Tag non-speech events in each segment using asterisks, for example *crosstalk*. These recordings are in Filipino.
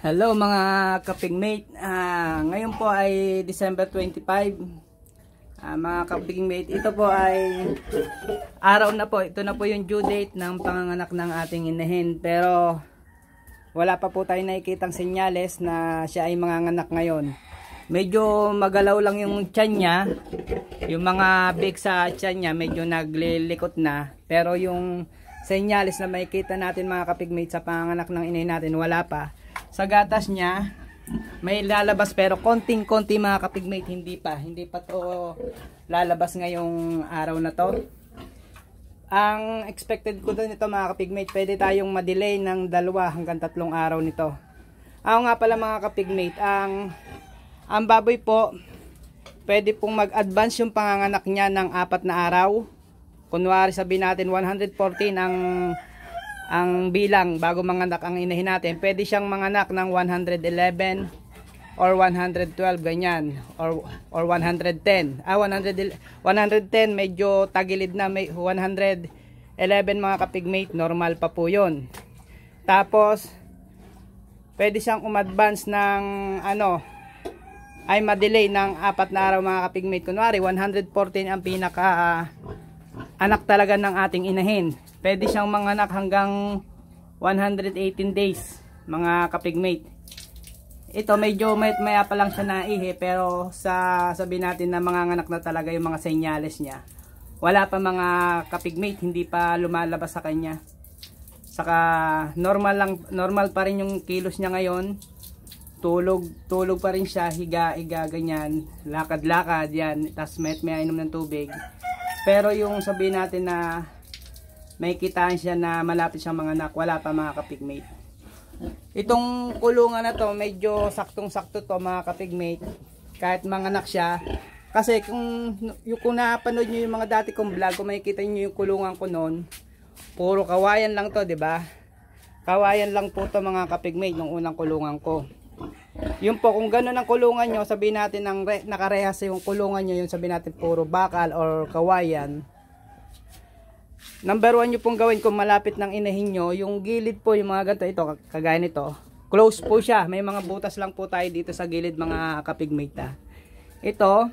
Hello mga kapigmate. Uh, ah, ngayon po ay December 25. Uh, ah, mga kapigmate, ito po ay araw na po. Ito na po yung due date ng panganganak ng ating inahin. Pero wala pa po tayo nakikitang senyales na siya ay manganganak ngayon. Medyo magalaw lang yung tiyan niya. Yung mga big sa tiyan niya medyo naglilikot na. Pero yung senyales na makikita natin mga kapigmate sa panganganak ng inahin natin wala pa sa gatas niya may lalabas pero konting-konti mga kapigmate hindi pa hindi pa to lalabas ngayong araw na to ang expected ko doon nito mga kapigmate pwede tayong madelay ng dalawa hanggang tatlong araw nito ako nga pala mga kapigmate ang ang baboy po pwede pong mag-advance yung panganganak niya ng apat na araw kunwari sabihin natin 114 ang ang bilang bago manganak ang inahin natin, pwede siyang manganak ng 111 or 112 ganyan or or 110. Ah 100 110 medyo tagilid na may 111 mga kapigmate normal pa po 'yon. Tapos pwede siyang umadvance ng ano ay ma-delay ng apat na araw mga kapigmate kunwari 114 ang pinaka uh, anak talaga ng ating inahin pwede siyang manganak hanggang 118 days mga kapigmate ito medyo may, maya pa lang siya naihi pero sa sabi natin na mga anak na talaga yung mga senyales niya wala pa mga kapigmate hindi pa lumalabas sa kanya saka normal lang normal pa rin yung kilos niya ngayon tulog tulog pa rin siya higa higa ganyan lakad lakad yan tapos may, may inom ng tubig pero yung sabi natin na may kitaan siya na malapit siyang mga anak. Wala pa mga kapigmate. Itong kulungan na to, medyo saktong-sakto to mga kapigmate. Kahit mga anak siya. Kasi kung, yung, kung napanood nyo yung mga dati kong vlog, kung makikita nyo yung kulungan ko noon, puro kawayan lang to, ba diba? Kawayan lang po to mga kapigmate nung unang kulungan ko. Yun po, kung ganun ang kulungan nyo, sabihin natin ang re, nakarehas yung kulungan nyo, yung sabihin natin puro bakal or kawayan. Number 1 nyo pong gawin kung malapit ng inahin nyo, yung gilid po, yung mga ganito, ito, kagaya nito, close po siya. May mga butas lang po tayo dito sa gilid mga kapigmita. Ah. Ito,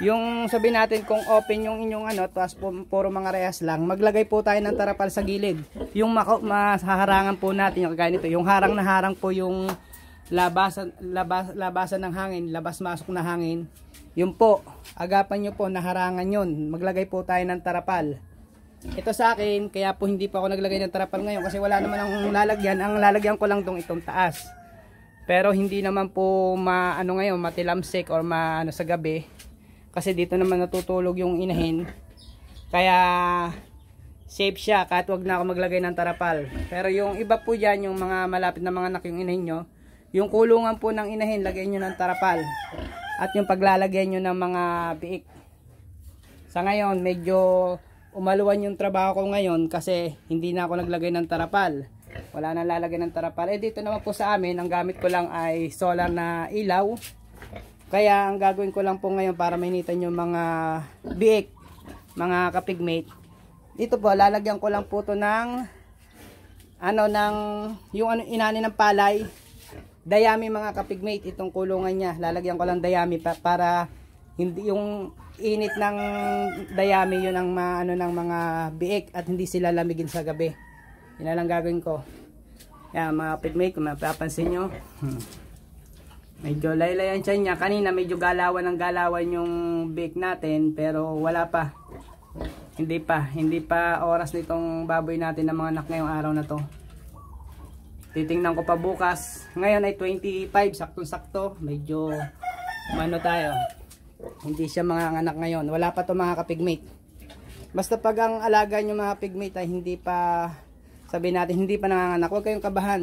yung sabi natin kung open yung inyong ano, tapos po, puro mga rehas lang, maglagay po tayo ng tarapal sa gilid. Yung mahaharangan po natin, yung kagaya nito, yung harang na harang po yung labasan, labas, labasan ng hangin, labas-masok na hangin. Yun po, agapan nyo po, naharangan yun. Maglagay po tayo ng tarapal. Ito sa akin, kaya po hindi pa ako naglagay ng trapal ngayon kasi wala naman ang lalagyan. Ang lalagyan ko lang tong itong taas. Pero hindi naman po maano ngayon, matilamsik or maano sa gabi. Kasi dito naman natutulog yung inahin. Kaya safe siya kahit wag na ako maglagay ng tarapal. Pero yung iba po diyan yung mga malapit na mga anak yung inahin nyo, yung kulungan po ng inahin, lagay nyo ng tarapal. At yung paglalagay nyo ng mga biik. Sa ngayon, medyo umaluan yung trabaho ko ngayon kasi hindi na ako naglagay ng tarapal wala na lalagay ng tarapal eh dito naman po sa amin ang gamit ko lang ay solar na ilaw kaya ang gagawin ko lang po ngayon para mainitan yung mga biik mga kapigmate dito po lalagyan ko lang po to ng ano ng yung ano, inani ng palay dayami mga kapigmate itong kulungan niya lalagyan ko lang dayami pa, para hindi yung init ng dayami yun ang ano ng mga biik at hindi sila lamigin sa gabi. Yun lang gagawin ko. Yan mga pigmate, kung mapapansin nyo, hmm. medyo laylay ang tiyan niya. Kanina medyo galawan ng galawan yung biik natin pero wala pa. Hindi pa, hindi pa oras nitong baboy natin ng mga anak ngayong araw na to. Titingnan ko pa bukas. Ngayon ay 25, saktong-sakto. Medyo ano tayo, hindi siya mga anak ngayon. Wala pa to mga kapigmate. Basta pag ang alaga nyo mga pigmate ay hindi pa, sabi natin, hindi pa nanganganak, huwag kayong kabahan.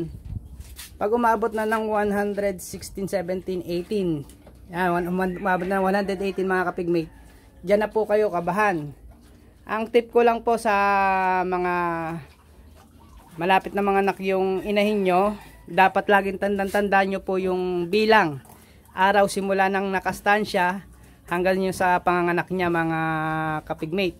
Pag umabot na ng 116, 17, 18, yan, umabot na 118 mga kapigmate, dyan na po kayo kabahan. Ang tip ko lang po sa mga malapit na mga anak yung inahin nyo, dapat laging tandang tanda nyo po yung bilang. Araw simula ng nakastansya hanggang nyo sa panganganak niya mga kapigmate.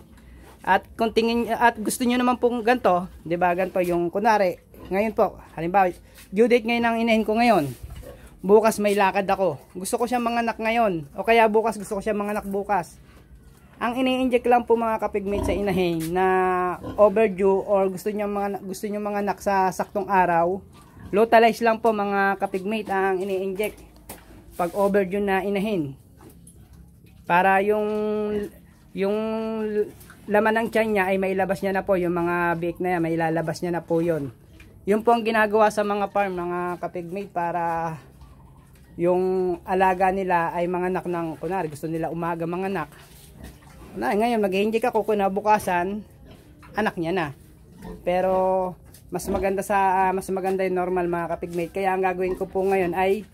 At kung tingin, at gusto niyo naman pong ganto, 'di ba? Ganto yung kunari. Ngayon po, halimbawa, due date ngayon ang inahin ko ngayon. Bukas may lakad ako. Gusto ko siyang manganak ngayon o kaya bukas gusto ko siyang manganak bukas. Ang ini-inject lang po mga kapigmate sa inahin na overdue or gusto niyo mga gusto niyo manganak sa saktong araw, localize lang po mga kapigmate ang ini-inject pag overdue na inahin para yung yung laman ng tiyan niya ay mailabas niya na po yung mga bake na yan, mailalabas niya na po yun. Yun po ang ginagawa sa mga farm, mga kapigmate para yung alaga nila ay mga anak ng, kunwari gusto nila umaga mga anak. Na, ngayon mag-hindi ka bukasan anak niya na. Pero mas maganda sa uh, mas maganda yung normal mga kapigmate. Kaya ang gagawin ko po ngayon ay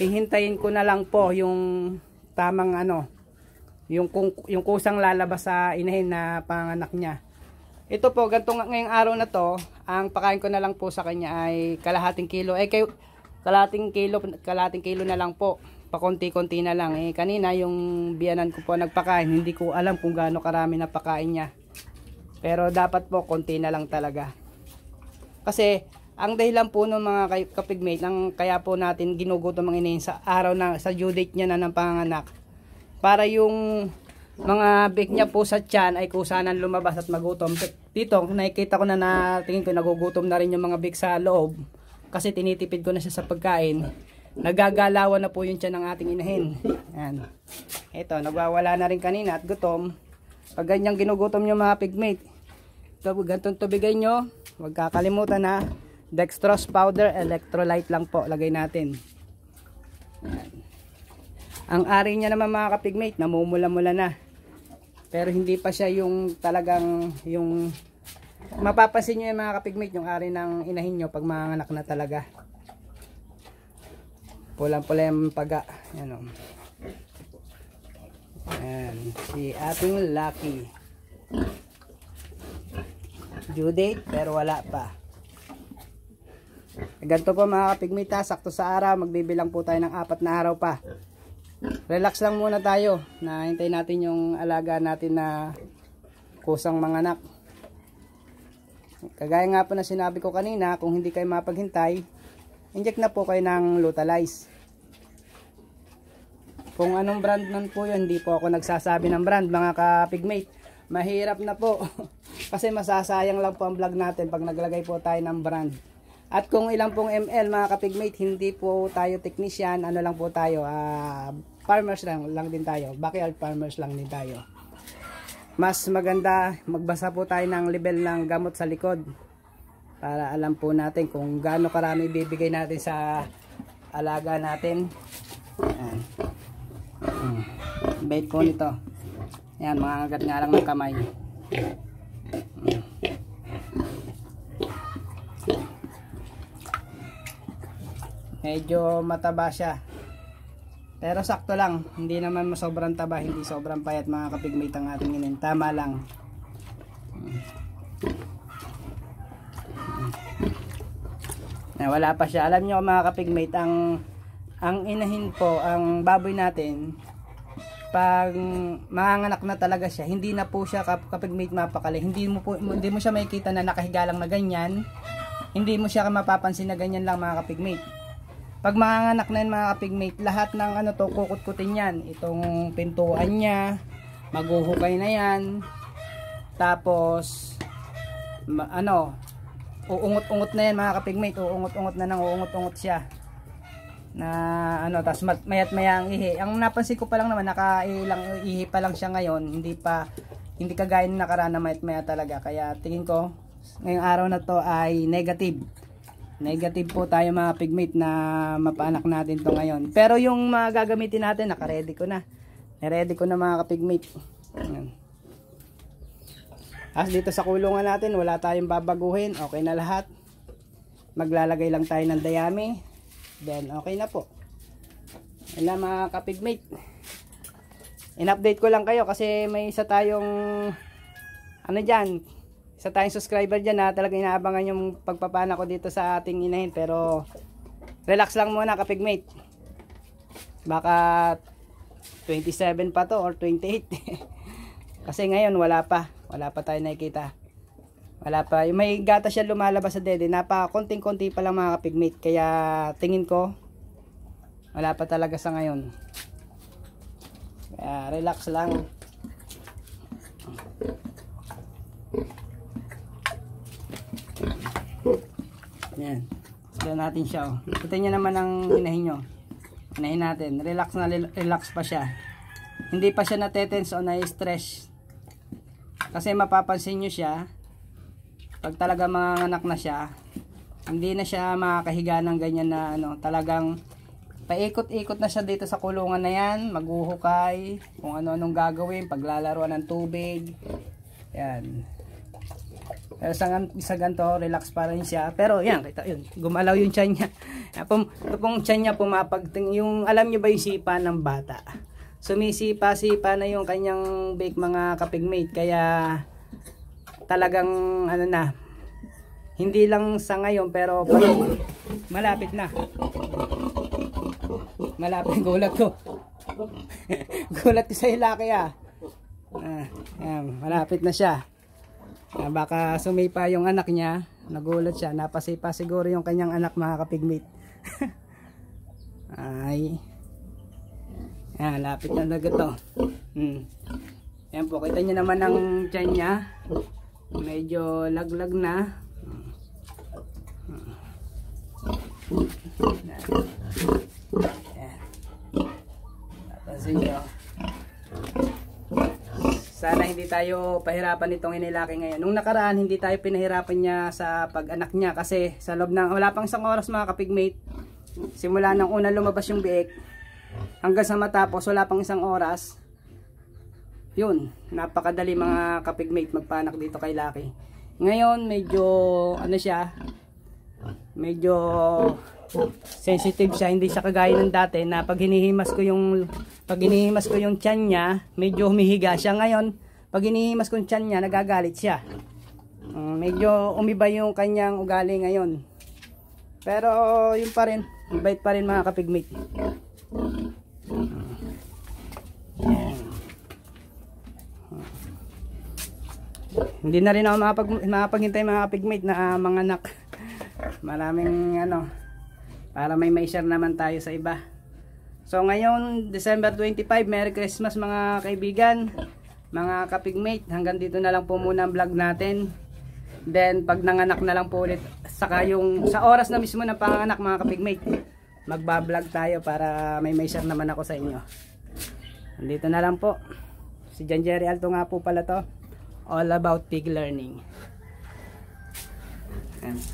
hihintayin ko na lang po yung tamang ano yung, kung, yung kusang lalabas sa inahin na panganak niya. Ito po, ganito ngayong araw na to, ang pakain ko na lang po sa kanya ay kalahating kilo. Eh, kayo, kalahating kilo, kalahating kilo na lang po. Pakunti-kunti na lang. Eh, kanina yung biyanan ko po nagpakain, hindi ko alam kung gaano karami na pakain niya. Pero dapat po, konti na lang talaga. Kasi, ang dahilan po ng mga kapigmate, ang kaya po natin ginugutom ang inahin sa araw na, sa due date niya na ng panganak para yung mga big niya po sa tiyan ay kusanan lumabas at magutom. Dito, nakikita ko na na, tingin ko nagugutom na rin yung mga big sa loob kasi tinitipid ko na siya sa pagkain. Nagagalawan na po yung tiyan ng ating inahin. Ayan. Ito, nagwawala na rin kanina at gutom. Pag ganyang ginugutom yung mga pigmate, ito, gantong tubigay nyo, huwag kakalimutan na dextrose powder, electrolyte lang po, lagay natin. Ayan. Ang ari niya naman mga kapigmate, namumula-mula na. Pero hindi pa siya yung talagang yung mapapansin niyo yung mga kapigmate yung ari ng inahin niyo pag manganak na talaga. Pulang-pula yung paga. Yan o. Ayan, si ating Lucky. Due date pero wala pa. Ganito po mga kapigmita, sakto sa araw, magbibilang po tayo ng apat na araw pa relax lang muna tayo na hintay natin yung alaga natin na kusang manganak kagaya nga po na sinabi ko kanina kung hindi kayo mapaghintay inject na po kayo ng lutalize kung anong brand man po yun hindi po ako nagsasabi ng brand mga kapigmate mahirap na po *laughs* kasi masasayang lang po ang vlog natin pag naglagay po tayo ng brand at kung ilang pong ml mga kapigmate, hindi po tayo technician, ano lang po tayo, uh, farmers lang, lang din tayo, backyard farmers lang din tayo. Mas maganda, magbasa po tayo ng level ng gamot sa likod para alam po natin kung gaano karami bibigay natin sa alaga natin. Ayan. Hmm. Bait ko nito. Ayan, mga agat nga lang ng kamay. Hmm. medyo mataba siya pero sakto lang hindi naman sobrang taba hindi sobrang payat mga kapigmate ang ating inin tama lang na wala pa siya alam nyo mga kapigmate ang ang inahin po ang baboy natin pag manganak na talaga siya hindi na po siya kap kapigmate mapakali hindi mo po hindi mo siya makikita na nakahiga lang na ganyan hindi mo siya mapapansin na ganyan lang mga kapigmate pag manganak na yan mga kapigmate, lahat ng ano to, kukutkutin yan. Itong pintuan niya, maghuhukay na yan. Tapos, ano, uungot-ungot na yan mga kapigmate. Uungot-ungot na nang uungot-ungot siya. Na ano, tapos mayat maya ang ihi. Ang napansin ko pa lang naman, naka ilang ihi pa lang siya ngayon. Hindi pa, hindi kagaya ng nakaraan na mayat maya talaga. Kaya tingin ko, ngayong araw na to ay negative. Negative po tayo mga pigmate na mapaanak natin to ngayon. Pero yung mga gagamitin natin, nakaready ko na. Ready ko na mga kapigmate. As dito sa kulungan natin, wala tayong babaguhin. Okay na lahat. Maglalagay lang tayo ng dayami. Then, okay na po. Wala mga kapigmate. In-update ko lang kayo kasi may isa tayong ano dyan, sa tayong subscriber dyan na talaga inaabangan yung pagpapana ko dito sa ating inahin pero relax lang muna kapigmate baka 27 pa to or 28 *laughs* kasi ngayon wala pa wala pa tayo nakikita wala pa yung may gata siya lumalabas sa dede napa konting konti pa lang mga kapigmate kaya tingin ko wala pa talaga sa ngayon kaya relax lang Ayan. Sila natin siya. Oh. Kita nyo naman ang hinahin nyo. Hinahin natin. Relax na relax pa siya. Hindi pa siya natetense o na-stress. Kasi mapapansin nyo siya, pag talaga mga anak na siya, hindi na siya makakahiga ng ganyan na ano, talagang paikot-ikot na siya dito sa kulungan na yan, maghuhukay, kung ano-anong gagawin, paglalaro ng tubig. Yan. Pero sa, sa ganito, relax pa rin siya. Pero yan, kita, yun, gumalaw yung tiyan niya. *laughs* Pum, pong tiyan niya pumapagting. Yung, alam niyo ba yung sipa ng bata? Sumisipa-sipa na yung kanyang bake mga kapigmate. Kaya talagang ano na, hindi lang sa ngayon pero pag, malapit na. Malapit gulat ko. *laughs* gulat ko sa ilaki ah. Ah, ayan, malapit na siya. Uh, baka sumipa yung anak niya. Nagulat siya. Napasipa siguro yung kanyang anak mga kapigmate. *laughs* Ay. Ah, lapit na na ito. Hmm. Ayan po, kita nyo naman ang tiyan niya. Medyo laglag na. Hmm. Hmm. tayo pahirapan nitong inilaki ngayon. Nung nakaraan, hindi tayo pinahirapan niya sa pag-anak niya kasi sa loob ng, wala pang isang oras mga kapigmate, simula nang una lumabas yung biik, hanggang sa matapos, wala pang isang oras, yun, napakadali mga kapigmate magpanak dito kay Lucky. Ngayon, medyo, ano siya, medyo sensitive siya, hindi siya kagaya ng dati na pag hinihimas ko yung pag hinihimas ko yung tiyan niya, medyo humihiga siya ngayon. Pag inihimas kong tiyan niya, nagagalit siya. Um, medyo umiba yung kanyang ugali ngayon. Pero yun pa rin, bait pa rin mga kapigmate. Hindi na rin ako makapag, makapaghintay mga kapigmate na uh, mga anak. Maraming ano, para may may share naman tayo sa iba. So ngayon, December 25, Merry Christmas mga kaibigan mga kapigmate hanggang dito na lang po muna ang vlog natin then pag nanganak na lang po ulit saka yung sa oras na mismo ng panganak mga kapigmate magbablog tayo para may may share naman ako sa inyo dito na lang po si John Jerry Alto nga po pala to all about pig learning And,